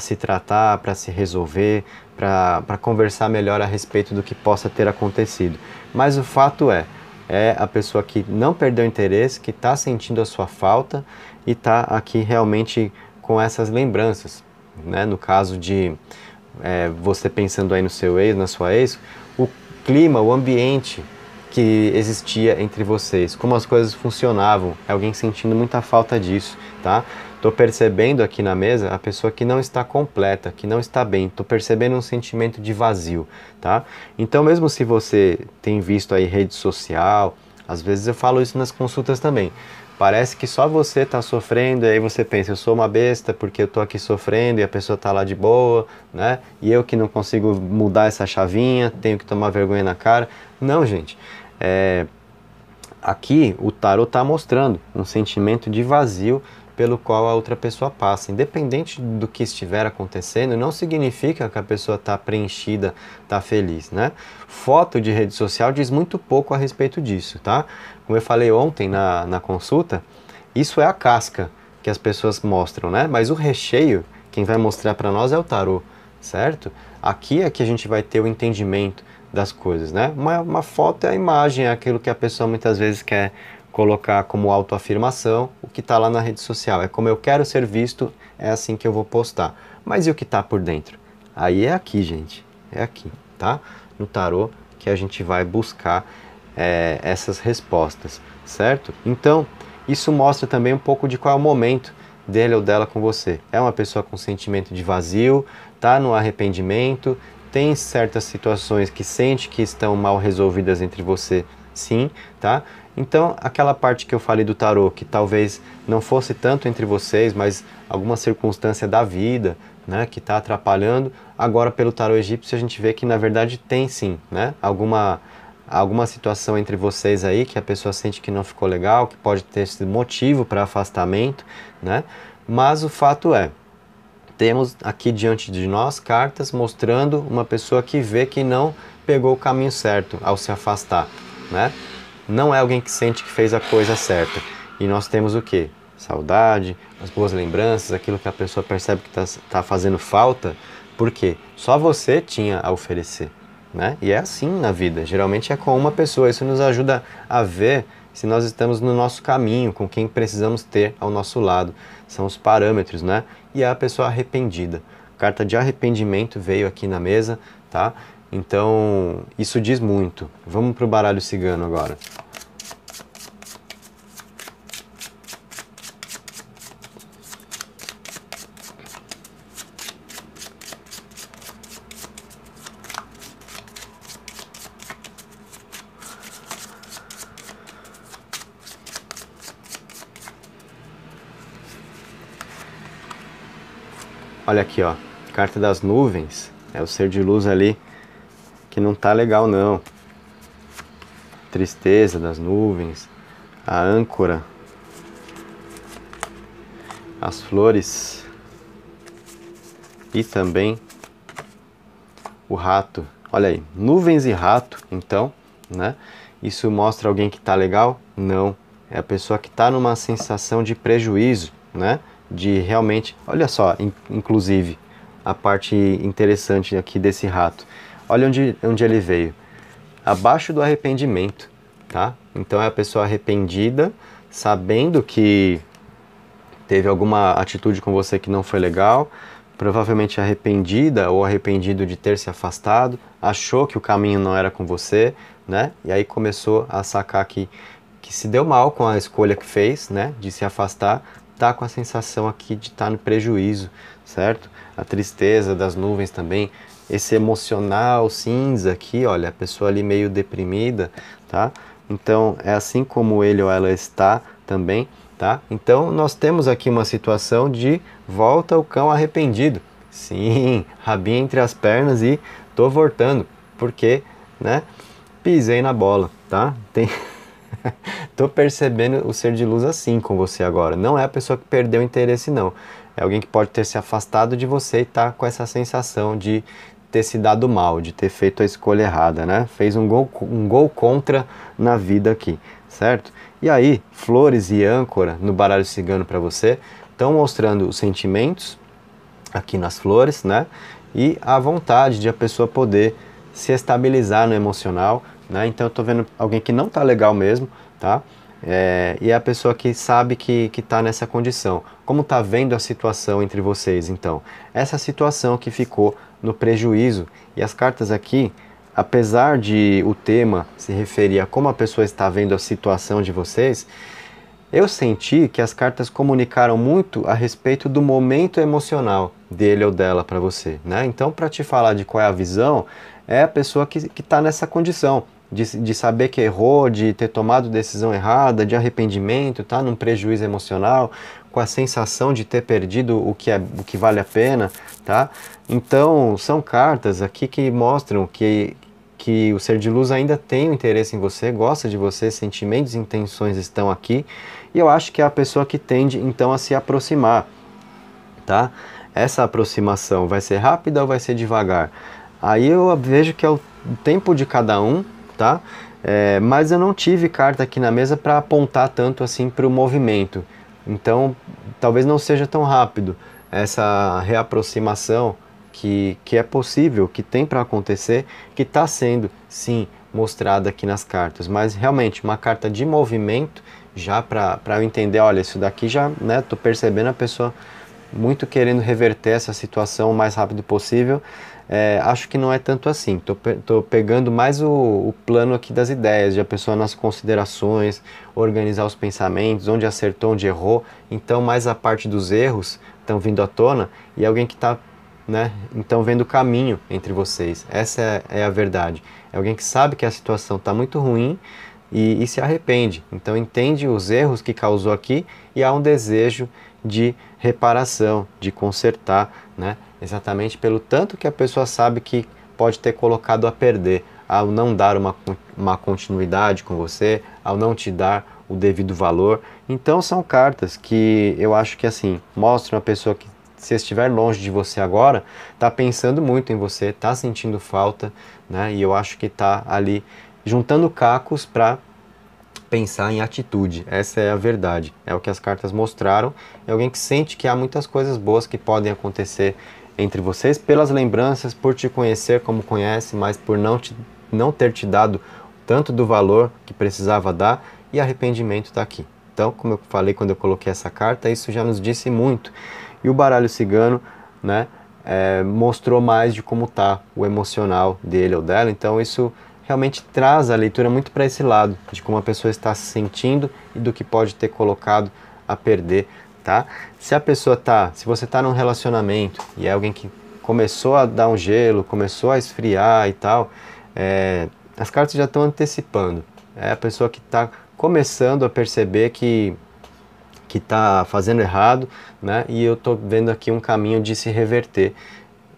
se tratar, para se resolver, para conversar melhor a respeito do que possa ter acontecido. Mas o fato é, é a pessoa que não perdeu interesse, que está sentindo a sua falta e está aqui realmente com essas lembranças. Né? No caso de é, você pensando aí no seu ex, na sua ex, clima, o ambiente que existia entre vocês, como as coisas funcionavam. É alguém sentindo muita falta disso, tá? Tô percebendo aqui na mesa a pessoa que não está completa, que não está bem. Tô percebendo um sentimento de vazio, tá? Então, mesmo se você tem visto aí rede social, às vezes eu falo isso nas consultas também. Parece que só você está sofrendo, e aí você pensa, eu sou uma besta porque eu estou aqui sofrendo e a pessoa está lá de boa, né? E eu que não consigo mudar essa chavinha, tenho que tomar vergonha na cara. Não, gente. É... Aqui o tarot está mostrando um sentimento de vazio pelo qual a outra pessoa passa. Independente do que estiver acontecendo, não significa que a pessoa está preenchida, está feliz, né? Foto de rede social diz muito pouco a respeito disso, tá? Como eu falei ontem na, na consulta, isso é a casca que as pessoas mostram, né? Mas o recheio, quem vai mostrar para nós é o tarô, certo? Aqui é que a gente vai ter o entendimento das coisas, né? Uma, uma foto é a imagem, é aquilo que a pessoa muitas vezes quer colocar como autoafirmação, o que está lá na rede social. É como eu quero ser visto, é assim que eu vou postar. Mas e o que está por dentro? Aí é aqui, gente. É aqui, tá? No tarô que a gente vai buscar é, essas respostas, certo? Então, isso mostra também um pouco de qual é o momento dele ou dela com você. É uma pessoa com sentimento de vazio, tá no arrependimento, tem certas situações que sente que estão mal resolvidas entre você, sim, tá? Então, aquela parte que eu falei do tarô, que talvez não fosse tanto entre vocês, mas alguma circunstância da vida, né, que está atrapalhando, agora pelo tarô egípcio a gente vê que na verdade tem sim, né? Alguma alguma situação entre vocês aí que a pessoa sente que não ficou legal, que pode ter sido motivo para afastamento, né? Mas o fato é, temos aqui diante de nós cartas mostrando uma pessoa que vê que não pegou o caminho certo ao se afastar, né? Não é alguém que sente que fez a coisa certa. E nós temos o que? Saudade, as boas lembranças, aquilo que a pessoa percebe que está tá fazendo falta, porque só você tinha a oferecer. Né? E é assim na vida, geralmente é com uma pessoa. Isso nos ajuda a ver se nós estamos no nosso caminho, com quem precisamos ter ao nosso lado. São os parâmetros, né? E é a pessoa arrependida. Carta de arrependimento veio aqui na mesa, tá? Então, isso diz muito. Vamos para o baralho cigano agora. Olha aqui, ó. Carta das nuvens. É o ser de luz ali que não tá legal não. Tristeza das nuvens. A âncora. As flores. E também o rato. Olha aí, nuvens e rato, então, né? Isso mostra alguém que tá legal? Não. É a pessoa que tá numa sensação de prejuízo, né? de realmente, olha só, in, inclusive a parte interessante aqui desse rato. Olha onde, onde ele veio. Abaixo do arrependimento, tá? Então é a pessoa arrependida, sabendo que teve alguma atitude com você que não foi legal, provavelmente arrependida ou arrependido de ter se afastado, achou que o caminho não era com você, né? E aí começou a sacar que, que se deu mal com a escolha que fez, né? De se afastar, tá com a sensação aqui de estar tá no prejuízo, certo? A tristeza das nuvens também, esse emocional cinza aqui, olha, a pessoa ali meio deprimida, tá? Então, é assim como ele ou ela está também, tá? Então, nós temos aqui uma situação de volta o cão arrependido. Sim, rabinha entre as pernas e tô voltando, porque, né, pisei na bola, tá? Tem Tô percebendo o ser de luz assim com você agora. Não é a pessoa que perdeu o interesse, não. É alguém que pode ter se afastado de você e tá com essa sensação de ter se dado mal, de ter feito a escolha errada, né? Fez um gol, um gol contra na vida aqui, certo? E aí, flores e âncora no baralho cigano para você estão mostrando os sentimentos aqui nas flores, né? E a vontade de a pessoa poder se estabilizar no emocional, né? Então eu estou vendo alguém que não está legal mesmo, tá? É, e é a pessoa que sabe que está nessa condição. Como está vendo a situação entre vocês, então? Essa situação que ficou no prejuízo. E as cartas aqui, apesar de o tema se referir a como a pessoa está vendo a situação de vocês, eu senti que as cartas comunicaram muito a respeito do momento emocional dele ou dela para você. Né? Então, para te falar de qual é a visão, é a pessoa que está nessa condição de, de saber que errou, de ter tomado decisão errada, de arrependimento, tá num prejuízo emocional, com a sensação de ter perdido o que, é, o que vale a pena, tá? Então, são cartas aqui que mostram que, que o ser de luz ainda tem um interesse em você, gosta de você, sentimentos e intenções estão aqui, e eu acho que é a pessoa que tende, então, a se aproximar, tá? Essa aproximação vai ser rápida ou vai ser devagar? Aí eu vejo que é o tempo de cada um, tá? É, mas eu não tive carta aqui na mesa para apontar tanto assim para o movimento. Então, talvez não seja tão rápido essa reaproximação que, que é possível, que tem para acontecer, que está sendo, sim, mostrada aqui nas cartas. Mas realmente, uma carta de movimento, já para eu entender, olha, isso daqui já, né, tô percebendo a pessoa muito querendo reverter essa situação o mais rápido possível é, acho que não é tanto assim. Estou pe pegando mais o, o, plano aqui das ideias, de a pessoa nas considerações, organizar os pensamentos, onde acertou, onde errou. Então, mais a parte dos erros estão vindo à tona e alguém que está, né, então vendo o caminho entre vocês. Essa é, é, a verdade. É alguém que sabe que a situação está muito ruim e, e se arrepende. Então, entende os erros que causou aqui e há um desejo de reparação, de consertar, né? exatamente pelo tanto que a pessoa sabe que pode ter colocado a perder ao não dar uma, uma continuidade com você, ao não te dar o devido valor. Então são cartas que eu acho que assim mostram a pessoa que se estiver longe de você agora, está pensando muito em você, está sentindo falta, né? E eu acho que está ali juntando cacos para pensar em atitude. Essa é a verdade. É o que as cartas mostraram. É alguém que sente que há muitas coisas boas que podem acontecer entre vocês pelas lembranças, por te conhecer como conhece, mas por não, te, não ter te dado tanto do valor que precisava dar e arrependimento está aqui. Então, como eu falei quando eu coloquei essa carta, isso já nos disse muito. E o baralho cigano, né, é, mostrou mais de como está o emocional dele ou dela. Então, isso realmente traz a leitura muito para esse lado de como a pessoa está se sentindo e do que pode ter colocado a perder tá? Se a pessoa tá, se você tá num relacionamento e é alguém que começou a dar um gelo, começou a esfriar e tal, é, as cartas já estão antecipando. É a pessoa que está começando a perceber que que está fazendo errado, né? E eu estou vendo aqui um caminho de se reverter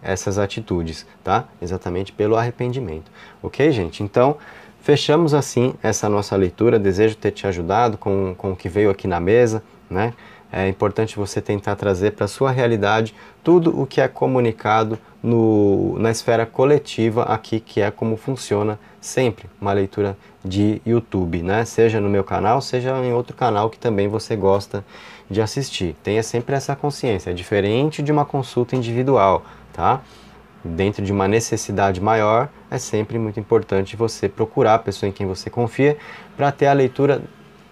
essas atitudes, tá? Exatamente pelo arrependimento. Ok, gente? Então, fechamos assim essa nossa leitura. Desejo ter te ajudado com, com o que veio aqui na mesa, né? é importante você tentar trazer para a sua realidade tudo o que é comunicado no, na esfera coletiva aqui, que é como funciona sempre uma leitura de YouTube, né? Seja no meu canal, seja em outro canal que também você gosta de assistir. Tenha sempre essa consciência, é diferente de uma consulta individual, tá? Dentro de uma necessidade maior, é sempre muito importante você procurar a pessoa em quem você confia para ter a leitura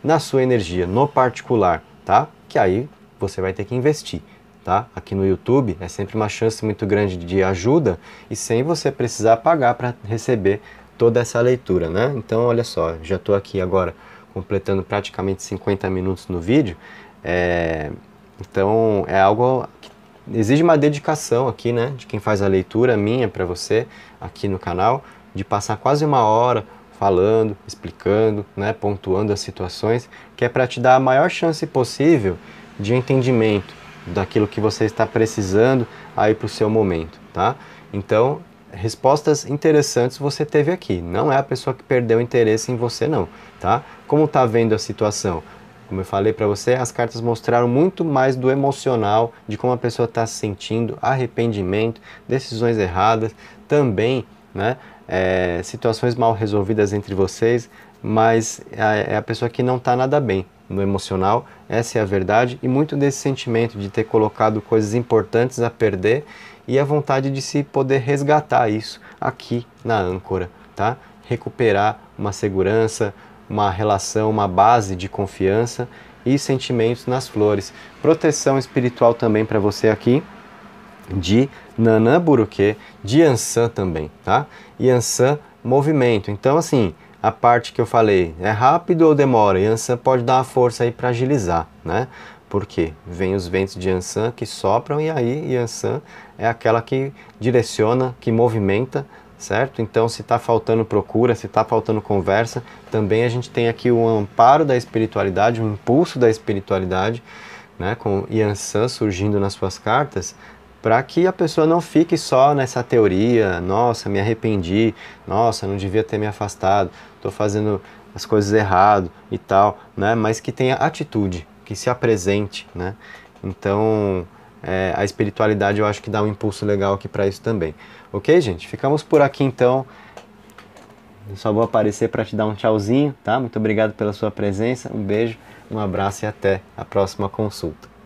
na sua energia, no particular, tá? que aí você vai ter que investir. Tá? Aqui no YouTube é sempre uma chance muito grande de ajuda e sem você precisar pagar para receber toda essa leitura, né? Então, olha só, já estou aqui agora completando praticamente 50 minutos no vídeo. É... Então, é algo que exige uma dedicação aqui, né? De quem faz a leitura minha para você aqui no canal, de passar quase uma hora falando, explicando, né, pontuando as situações, que é para te dar a maior chance possível de entendimento daquilo que você está precisando aí para o seu momento, tá? Então, respostas interessantes você teve aqui. Não é a pessoa que perdeu interesse em você, não, tá? Como está vendo a situação? Como eu falei para você, as cartas mostraram muito mais do emocional, de como a pessoa está se sentindo, arrependimento, decisões erradas, também, né? é, situações mal resolvidas entre vocês, mas é a pessoa que não está nada bem no emocional, essa é a verdade, e muito desse sentimento de ter colocado coisas importantes a perder e a vontade de se poder resgatar isso aqui na âncora, tá? Recuperar uma segurança, uma relação, uma base de confiança e sentimentos nas flores. Proteção espiritual também para você aqui de nanã Buruque, de também, tá? E movimento. Então, assim, a parte que eu falei, é rápido ou demora? Yansan pode dar a força aí para agilizar, né? Porque vem os ventos de Yansan que sopram e aí Yansan é aquela que direciona, que movimenta, certo? Então se está faltando procura, se está faltando conversa, também a gente tem aqui o amparo da espiritualidade, o impulso da espiritualidade, né? Com Yansan surgindo nas suas cartas, para que a pessoa não fique só nessa teoria, nossa, me arrependi, nossa, não devia ter me afastado, estou fazendo as coisas errado e tal, né? Mas que tenha atitude, que se apresente, né? Então, é, a espiritualidade eu acho que dá um impulso legal aqui para isso também. Ok, gente? Ficamos por aqui então. Eu só vou aparecer para te dar um tchauzinho, tá? Muito obrigado pela sua presença, um beijo, um abraço e até a próxima consulta.